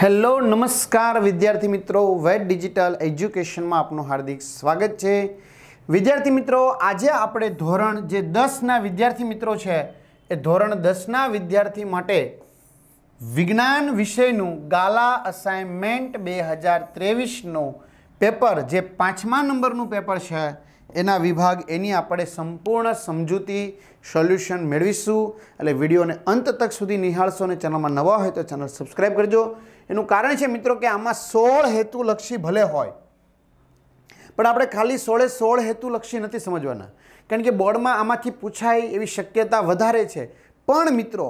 hello નમસ્કાર વિદ્યાર્થી મિત્રો વેટ ડિજિટલ એજ્યુકેશનમાં આપનું હાર્દિક સ્વાગત છે વિદ્યાર્થી મિત્રો આજે આપણે ધોરણ જે દસના વિદ્યાર્થી મિત્રો છે એ ધોરણ દસના વિદ્યાર્થી માટે વિજ્ઞાન વિષયનું ગાલા અસાઇનમેન્ટ બે હજાર ત્રેવીસનું પેપર જે પાંચમા નંબરનું પેપર છે એના વિભાગ એની આપણે સંપૂર્ણ સમજૂતી સોલ્યુશન મેળવીશું એટલે વિડીયોને અંત તક સુધી નિહાળશો અને ચેનલમાં નવા હોય તો ચેનલ સબસ્ક્રાઈબ કરજો એનું કારણ છે મિત્રો કે આમાં સોળ હેતુલક્ષી ભલે હોય પણ આપણે ખાલી સોળે સોળ હેતુલક્ષી નથી સમજવાના કારણ કે બોર્ડમાં આમાંથી પૂછાય એવી શક્યતા વધારે છે પણ મિત્રો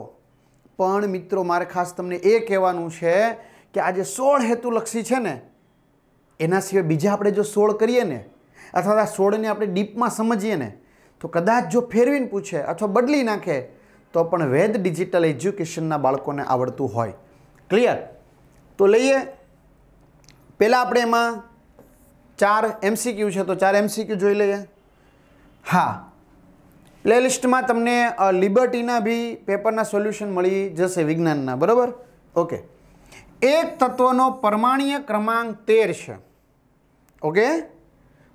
પણ મિત્રો મારે ખાસ તમને એ કહેવાનું છે કે આ જે સોળ હેતુલક્ષી છે ને એના સિવાય બીજા આપણે જો સોળ કરીએ ને અથવા આ સોળને આપણે ડીપમાં સમજીએ ને તો કદાચ જો ફેરવીને પૂછે અથવા બદલી નાખે તો પણ વેદ ડિજિટલ એજ્યુકેશનના બાળકોને આવડતું હોય ક્લિયર તો લઈએ પહેલાં આપણે એમાં ચાર એમસીક્યુ છે તો ચાર એમસીક્યુ જોઈ લઈએ હા પ્લે લિસ્ટમાં તમને લિબર્ટીના બી પેપરના સોલ્યુશન મળી જશે વિજ્ઞાનના બરાબર ઓકે એક તત્વનો પરમાણીય ક્રમાંક તેર છે ઓકે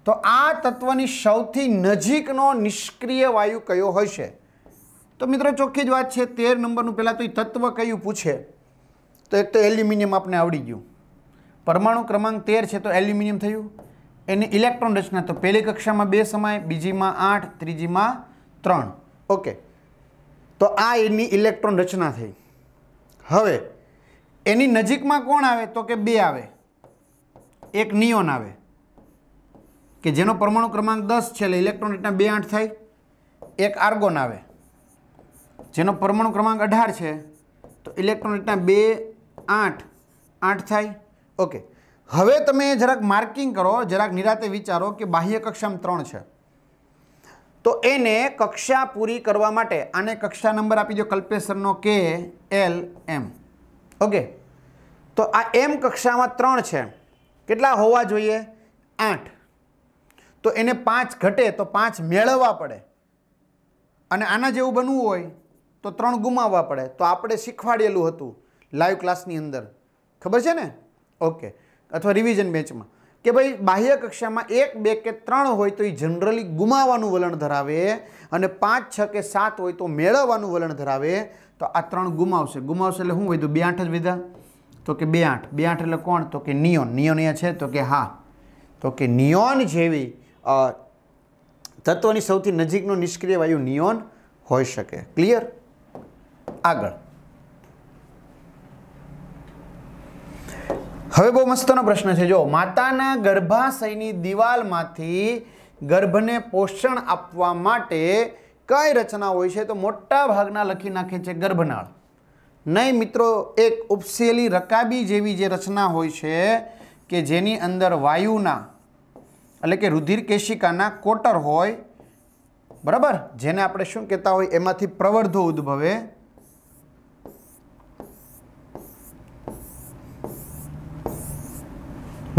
તો આ તત્વની સૌથી નજીકનો નિષ્ક્રિય વાયુ કયો હશે તો મિત્રો ચોખ્ખી જ વાત છે તેર નંબરનું પહેલાં તો એ તત્વ કયું પૂછે તો એક તો એલ્યુમિનિયમ આપણે આવડી ગયું પરમાણુ ક્રમાંક તેર છે તો એલ્યુમિનિયમ થયું એની ઇલેક્ટ્રોન રચના તો પહેલી કક્ષામાં બે સમાય બીજીમાં આઠ ત્રીજીમાં ત્રણ ઓકે તો આ એની ઇલેક્ટ્રોન રચના થઈ હવે એની નજીકમાં કોણ આવે તો કે બે આવે એક નિયોન આવે કે જેનો પરમાણુ ક્રમાંક દસ છે એટલે ઇલેક્ટ્રોન રચના બે આઠ થાય એક આર્ગોન આવે જેનો પરમાણુ ક્રમાંક અઢાર છે તો ઇલેક્ટ્રોન રચના બે આઠ આઠ થાય ઓકે હવે તમે જરાક માર્કિંગ કરો જરાક નિરાતે વિચારો કે બાહ્ય કક્ષામાં ત્રણ છે તો એને કક્ષા પૂરી કરવા માટે આને કક્ષા નંબર આપી દો કલ્પેશરનો કે એલ એમ ઓકે તો આ એમ કક્ષામાં ત્રણ છે કેટલા હોવા જોઈએ આઠ તો એને પાંચ ઘટે તો પાંચ મેળવવા પડે અને આના જેવું બનવું હોય તો ત્રણ ગુમાવવા પડે તો આપણે શીખવાડેલું હતું લાઈવ ક્લાસની અંદર ખબર છે ને ઓકે અથવા રિવિઝન બેચમાં કે ભાઈ બાહ્ય કક્ષામાં એક બે કે ત્રણ હોય તો એ જનરલી ગુમાવવાનું વલણ ધરાવે અને પાંચ છ કે સાત હોય તો મેળવવાનું વલણ ધરાવે તો આ ત્રણ ગુમાવશે ગુમાવશે એટલે શું હોય તો બે આઠ જ વિધા તો કે બે આઠ બે આઠ એટલે કોણ તો કે નિયોન નિયોન અહીંયા છે તો કે હા તો કે નિયોન જેવી તત્વની સૌથી નજીકનો નિષ્ક્રિય વાયુ નિયોન હોઈ શકે ક્લિયર આગળ હવે બહુ મસ્તનો પ્રશ્ન છે જો માતાના ગર્ભાશયની દિવાલમાંથી ગર્ભને પોષણ આપવા માટે કઈ રચના હોય છે તો મોટા ભાગના લખી નાખે છે ગર્ભનાળ નહીં મિત્રો એક ઉપસેલી રકાબી જેવી જે રચના હોય છે કે જેની અંદર વાયુના એટલે કે રુધિર કેશિકાના કોટર હોય બરાબર જેને આપણે શું કહેતા હોય એમાંથી પ્રવર્ધો ઉદ્ભવે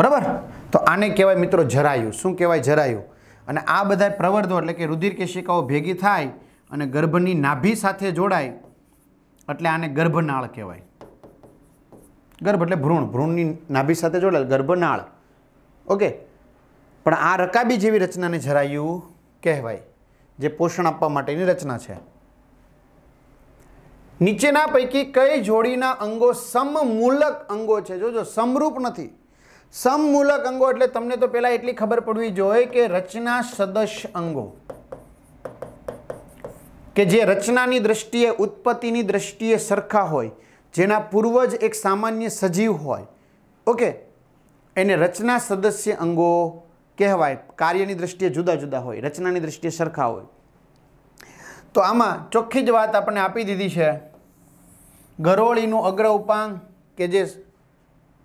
બરાબર તો આને કહેવાય મિત્રો જરાયું શું કહેવાય જરાયું અને આ બધા પ્રવર્ધો એટલે કે રુધિર કેશિકાઓ ભેગી થાય અને ગર્ભની નાભી સાથે જોડાય એટલે આને ગર્ભનાળ કહેવાય ગર્ભ એટલે ભ્રૂણ ભ્રૂણની નાભી સાથે જોડાય ગર્ભનાળ ઓકે પણ આ રકાબી જેવી રચનાને જરાયું કહેવાય જે પોષણ આપવા માટેની રચના છે નીચેના પૈકી કઈ જોડીના અંગો સમમૂલક અંગો છે જોજો સમરૂપ નથી સમમૂલક અંગો એટલે તમને તો પહેલાં એટલી ખબર પડવી જોઈએ કે રચના સદસ્ય અંગો કે જે રચનાની દ્રષ્ટિએ ઉત્પત્તિની દ્રષ્ટિએ સરખા હોય જેના પૂર્વજ એક સામાન્ય સજીવ હોય ઓકે એને રચના સદસ્ય અંગો કહેવાય કાર્યની દ્રષ્ટિએ જુદા જુદા હોય રચનાની દ્રષ્ટિએ સરખા હોય તો આમાં ચોખ્ખી જ વાત આપણને આપી દીધી છે ગરોળીનું અગ્ર ઉપાંગ કે જે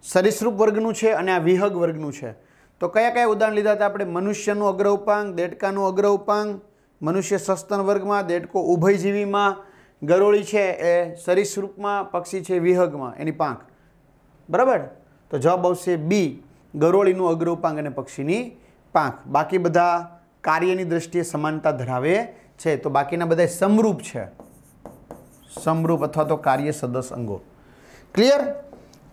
સરિસૃપ વર્ગનું છે અને આ વિહગ વર્ગનું છે તો કયા કયા ઉદાહરણ લીધા હતા આપણે મનુષ્યનું અગ્ર ઉપાંગ દેડકાનું અગ્ર ઉપાંગ મનુષ્ય સસ્તન વર્ગમાં દેડકો ઉભયજીવીમાં ગરોળી છે એ સરિસૃપમાં પક્ષી છે વિહગમાં એની પાંખ બરાબર તો જવાબ આવશે બી ગરોળીનું અગ્ર ઉપાંગ અને પક્ષીની પાંખ બાકી બધા કાર્યની દ્રષ્ટિએ સમાનતા ધરાવે છે તો બાકીના બધા સમરૂપ છે સમરૂપ અથવા તો કાર્ય સદસ અંગો ક્લિયર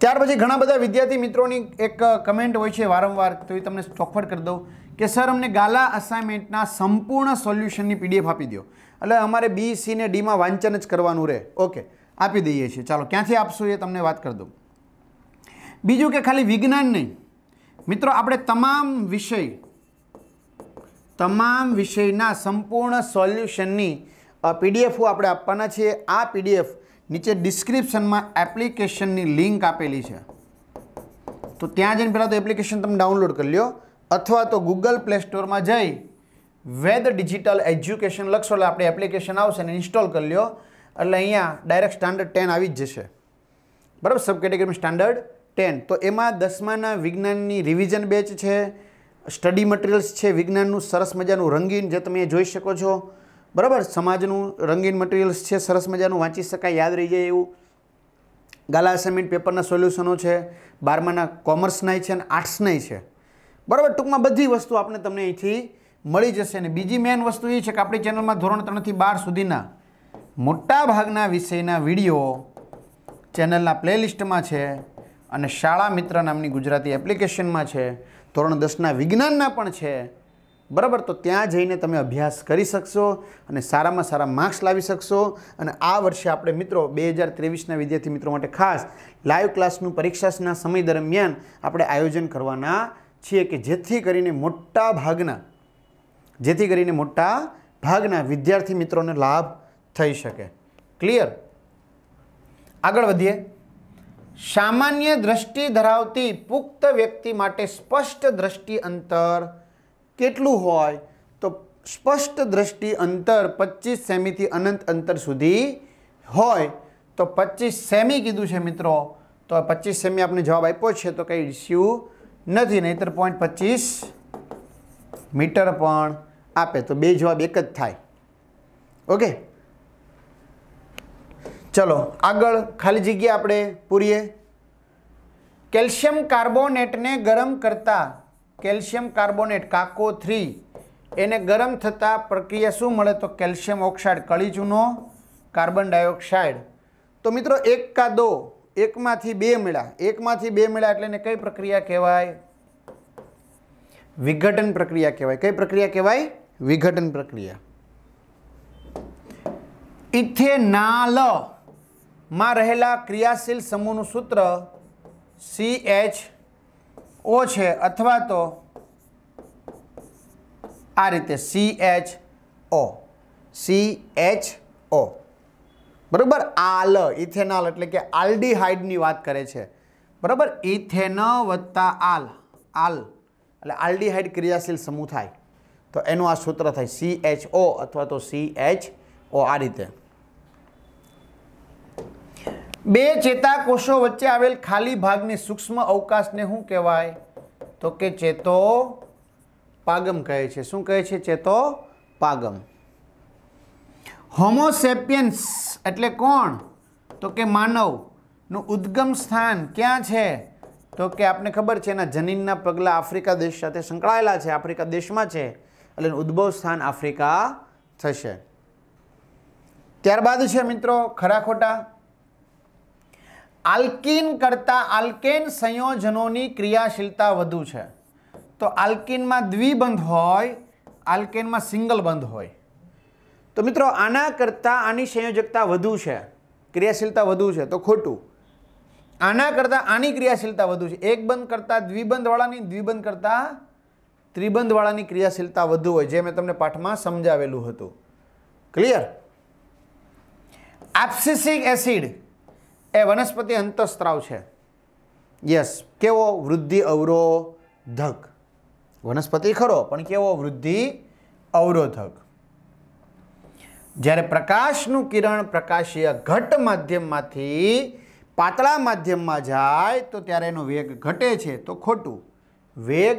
ત્યાર પછી ઘણા બધા વિદ્યાર્થી મિત્રોની એક કમેન્ટ હોય છે વારંવાર તો એ તમને ચોખવટ કરી દઉં કે સર અમને ગાલા અસાઇનમેન્ટના સંપૂર્ણ સોલ્યુશનની પીડીએફ આપી દો એટલે અમારે બી સી ને ડીમાં વાંચન જ કરવાનું રહે ઓકે આપી દઈએ છીએ ચાલો ક્યાંથી આપશું એ તમને વાત કરી દઉં બીજું કે ખાલી વિજ્ઞાન નહીં મિત્રો આપણે તમામ વિષય તમામ વિષયના સંપૂર્ણ સોલ્યુશનની પીડીએફો આપણે આપવાના છીએ આ પીડીએફ નીચે ડિસ્ક્રિપ્શનમાં એપ્લિકેશનની લિંક આપેલી છે તો ત્યાં જઈને પહેલાં તો એપ્લિકેશન તમે ડાઉનલોડ કરી લો અથવા તો ગૂગલ પ્લે સ્ટોરમાં જઈ વેદ ડિજિટલ એજ્યુકેશન લખશો એટલે આપણે એપ્લિકેશન આવશે અને ઇન્સ્ટોલ કરી લો એટલે અહીંયા ડાયરેક્ટ સ્ટાન્ડર્ડ ટેન આવી જ જશે બરાબર સબ કેટેગરીમાં સ્ટાન્ડર્ડ ટેન તો એમાં દસમાના વિજ્ઞાનની રિવિઝન બેચ છે સ્ટડી મટીરિયલ્સ છે વિજ્ઞાનનું સરસ મજાનું રંગીન જે તમે જોઈ શકો છો બરાબર સમાજનું રંગીન મટીરિયલ્સ છે સરસ મજાનું વાંચી શકાય યાદ રહી જાય એવું ગાલા અસાઇનમેન્ટ પેપરના સોલ્યુશનો છે બારમાના કોમર્સનાય છે અને આર્ટ્સનાય છે બરાબર ટૂંકમાં બધી વસ્તુ આપણે તમને અહીંથી મળી જશે અને બીજી મેન વસ્તુ એ છે કે આપણી ચેનલમાં ધોરણ ત્રણથી બાર સુધીના મોટાભાગના વિષયના વિડીયો ચેનલના પ્લેલિસ્ટમાં છે અને શાળા મિત્ર નામની ગુજરાતી એપ્લિકેશનમાં છે ધોરણ દસના વિજ્ઞાનના પણ છે બરાબર તો ત્યાં જઈને તમે અભ્યાસ કરી શકશો અને સારામાં સારા માર્ક્સ લાવી શકશો અને આ વર્ષે આપણે મિત્રો બે હજાર ત્રેવીસના વિદ્યાર્થી મિત્રો માટે ખાસ લાઈવ ક્લાસનું પરીક્ષાના સમય દરમિયાન આપણે આયોજન કરવાના છીએ કે જેથી કરીને મોટા ભાગના જેથી કરીને મોટા ભાગના વિદ્યાર્થી મિત્રોને લાભ થઈ શકે ક્લિયર આગળ વધીએ સામાન્ય દ્રષ્ટિ ધરાવતી પુખ્ત વ્યક્તિ માટે સ્પષ્ટ દ્રષ્ટિ અંતર કેટલું હોય તો સ્પષ્ટ દ્રષ્ટિ અંતર પચીસ સેમીથી અનંત અંતર સુધી હોય તો પચીસ સેમી કીધું છે મિત્રો તો પચીસ સેમી આપણે જવાબ આપ્યો છે તો કંઈ ઇસ્યુ નથી નહીતર પોઈન્ટ પચીસ મીટર પણ આપે તો બે જવાબ એક જ થાય ઓકે ચલો આગળ ખાલી જગ્યા આપણે પૂરીએ કેલ્શિયમ કાર્બોનેટને ગરમ કરતાં કેલ્શિયમ કાર્બોનેટ કાકો થ્રી એને ગરમ થતાં પ્રક્રિયા શું મળે તો કેલ્શિયમ ઓક્સાઇડ કળી ચૂનો કાર્બન ડાયોક્સાઇડ તો મિત્રો એક કા દો એકમાંથી બે મળ્યા એકમાંથી બે મળ્યા એટલે એને કઈ પ્રક્રિયા કહેવાય વિઘટન પ્રક્રિયા કહેવાય કઈ પ્રક્રિયા કહેવાય વિઘટન પ્રક્રિયા ઇથેનાલ માં રહેલા ક્રિયાશીલ સમૂહનું સૂત્ર સી એચ ઓ છે અથવા તો આ રીતે C H O C H O બરાબર આલ ઇથેનાલ એટલે કે આલ્ડીહાઇડની વાત કરે છે બરાબર ઇથેન વત્તા આલ આલ એટલે આલ્ડીહાઇડ ક્રિયાશીલ સમૂહ થાય તો એનું આ સૂત્ર થાય સી એચ ઓ અથવા તો સી એચ ઓ આ રીતે બે ચેતાકોષો વચ્ચે આવેલ ખાલી ભાગને સૂક્ષ્મ અવકાશને શું કહેવાય તો કે ચેતો પાગમ કહે છે શું કહે છે ચેતો પાગમ હોમોસેપિયન્સ એટલે કોણ તો કે માનવનું ઉદ્ગમ સ્થાન ક્યાં છે તો કે આપને ખબર છે એના જનીનના પગલાં આફ્રિકા દેશ સાથે સંકળાયેલા છે આફ્રિકા દેશમાં છે એટલે ઉદ્ભવ સ્થાન આફ્રિકા થશે ત્યારબાદ છે મિત્રો ખરા ખોટા આલ્કિન કરતાં આલ્કેન સંયોજનોની ક્રિયાશીલતા વધુ છે તો આલ્કિનમાં દ્વિબંધ હોય આલ્કેનમાં સિંગલ બંધ હોય તો મિત્રો આના કરતાં આની સંયોજકતા વધુ છે ક્રિયાશીલતા વધુ છે તો ખોટું આના કરતાં આની ક્રિયાશીલતા વધુ છે એક બંધ કરતાં દ્વિબંધવાળાની દ્વિબંધ કરતાં ત્રિબંધવાળાની ક્રિયાશીલતા વધુ હોય જે મેં તમને પાઠમાં સમજાવેલું હતું ક્લિયર એપ્સિસિક એસિડ એ વનસ્પતિ અંતઃસ્ત્રાવ છે યસ કેવો વૃદ્ધિ અવરોધક વનસ્પતિ ખરો પણ કેવો વૃદ્ધિ અવરોધક જ્યારે પ્રકાશનું કિરણ પ્રકાશીય ઘટ માધ્યમમાંથી પાતળા માધ્યમમાં જાય તો ત્યારે એનો વેગ ઘટે છે તો ખોટું વેગ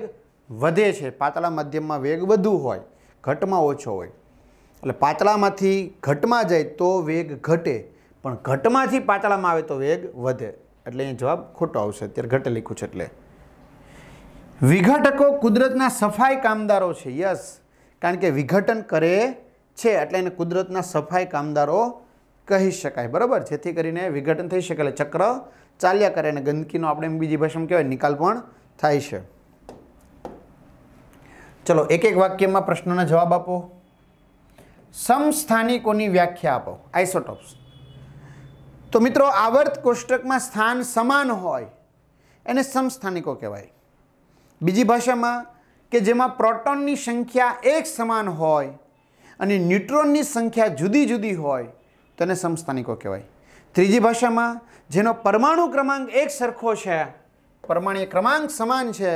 વધે છે પાતળા માધ્યમમાં વેગ વધુ હોય ઘટમાં ઓછો હોય એટલે પાતળામાંથી ઘટમાં જાય તો વેગ ઘટે પણ ઘટમાંથી પાતળામાં આવે તો વેગ વધે એટલે અહીં જવાબ ખોટો આવશે અત્યારે ઘટ લખ્યું છે એટલે વિઘટકો કુદરતના સફાઈ કામદારો છે યસ કારણ કે વિઘટન કરે છે એટલે એને કુદરતના સફાઈ કામદારો કહી શકાય બરાબર જેથી કરીને વિઘટન થઈ શકે એટલે ચક્ર ચાલ્યા કરે અને ગંદકીનો આપણે બીજી ભાષામાં કહેવાય નિકાલ પણ થાય છે ચલો એક એક વાક્યમાં પ્રશ્નોના જવાબ આપો સમસ્થાનિકોની વ્યાખ્યા આપો આઇસોટોપ્સ તો મિત્રો આવર્ત કોષ્ટકમાં સ્થાન સમાન હોય એને સમસ્થાનિકો કહેવાય બીજી ભાષામાં કે જેમાં પ્રોટોનની સંખ્યા એક સમાન હોય અને ન્યુટ્રોનની સંખ્યા જુદી જુદી હોય તો એને સમસ્થાનિકો કહેવાય ત્રીજી ભાષામાં જેનો પરમાણુ ક્રમાંક એક સરખો છે પરમાણીય ક્રમાંક સમાન છે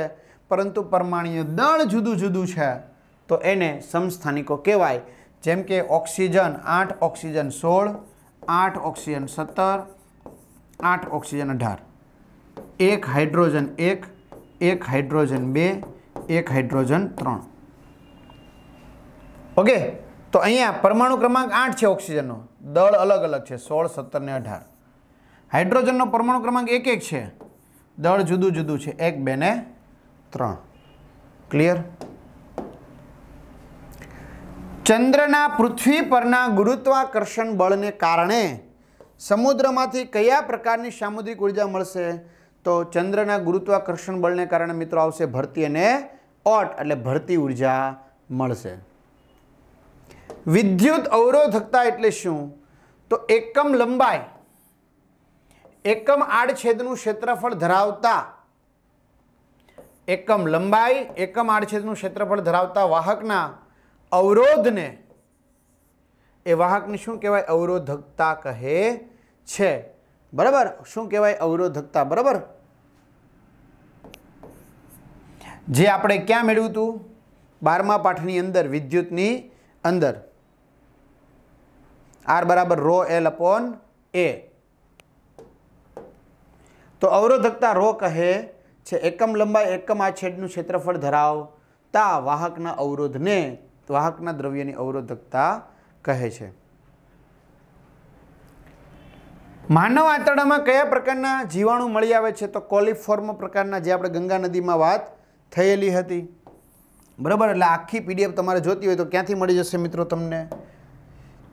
પરંતુ પરમાણીય દળ જુદું જુદું છે તો એને સમસ્થાનિકો કહેવાય જેમ કે ઓક્સિજન આઠ ઓક્સિજન સોળ આઠ ઓક્સિજન સત્તર આઠ ઓક્સિજન અઢાર એક હાઇડ્રોજન એક એક હાઇડ્રોજન બે એક હાઇડ્રોજન ત્રણ ઓકે તો અહીંયા પરમાણુ ક્રમાંક આઠ છે ઓક્સિજનનો દળ અલગ અલગ છે સોળ સત્તર ને અઢાર હાઇડ્રોજનનો પરમાણુ ક્રમાંક એક એક છે દળ જુદું જુદું છે એક બે ને ત્રણ ક્લિયર ચંદ્રના પૃથ્વી પરના ગુરુત્વાકર્ષણ બળને કારણે સમુદ્રમાંથી કયા પ્રકારની સામુદ્રિક ઉર્જા મળશે તો ચંદ્રના ગુરુત્વાકર્ષણ બળને કારણે મિત્રો આવશે ભરતી અને ઓટ એટલે ભરતી ઉર્જા મળશે વિદ્યુત અવરોધકતા એટલે શું તો એકમ લંબાઈ એકમ આડછેદનું ક્ષેત્રફળ ધરાવતા એકમ લંબાઈ એકમ આડછેદનું ક્ષેત્રફળ ધરાવતા વાહકના અવરોધને એ વાહકને શું કહેવાય અવરોધકતા કહે છે બરાબર શું કહેવાય અવરોધકતા બરાબર જે આપણે ક્યાં મેળવ્યું હતું બારમા પાઠની અંદર વિદ્યુતની અંદર આર બરાબર રો એલ અપોન એ તો અવરોધકતા રો કહે છે એકમ લંબાઈ એકમ આ છેદનું ક્ષેત્રફળ ધરાવતા વાહકના અવરોધને વાહકના દ્રવ્યની અવરોધકતા કહે છે માનવ આંતરડામાં કયા પ્રકારના જીવાણુ મળી આવે છે તો કોલિફોર્મ પ્રકારના જે આપણે ગંગા નદીમાં વાત થયેલી હતી બરાબર એટલે આખી પીડીએફ તમારે જોતી હોય તો ક્યાંથી મળી જશે મિત્રો તમને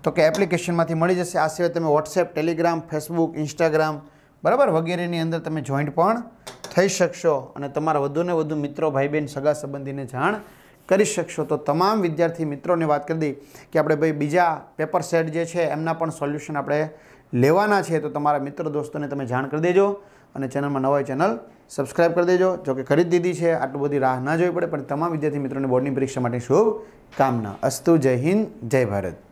તો કે એપ્લિકેશનમાંથી મળી જશે આ સિવાય તમે વોટ્સએપ ટેલિગ્રામ ફેસબુક ઇન્સ્ટાગ્રામ બરાબર વગેરેની અંદર તમે જોઈન્ટ પણ થઈ શકશો અને તમારા વધુને વધુ મિત્રો ભાઈ બહેન સગા સંબંધીને જાણ કરી શકશો તો તમામ વિદ્યાર્થી મિત્રોને વાત કરી દઈ કે આપણે ભાઈ બીજા પેપર સેટ જે છે એમના પણ સોલ્યુશન આપણે લેવાના છે તો તમારા મિત્ર દોસ્તોને તમે જાણ કરી દેજો અને ચેનલમાં નવા ચેનલ સબસ્ક્રાઇબ કરી દેજો જો કે ખરીદ દીધી છે આટલું બધી રાહ ના જોવી પડે પણ તમામ વિદ્યાર્થી મિત્રોને બોર્ડની પરીક્ષા માટે શુભ કામના અસ્તુ જય હિન્દ જય ભારત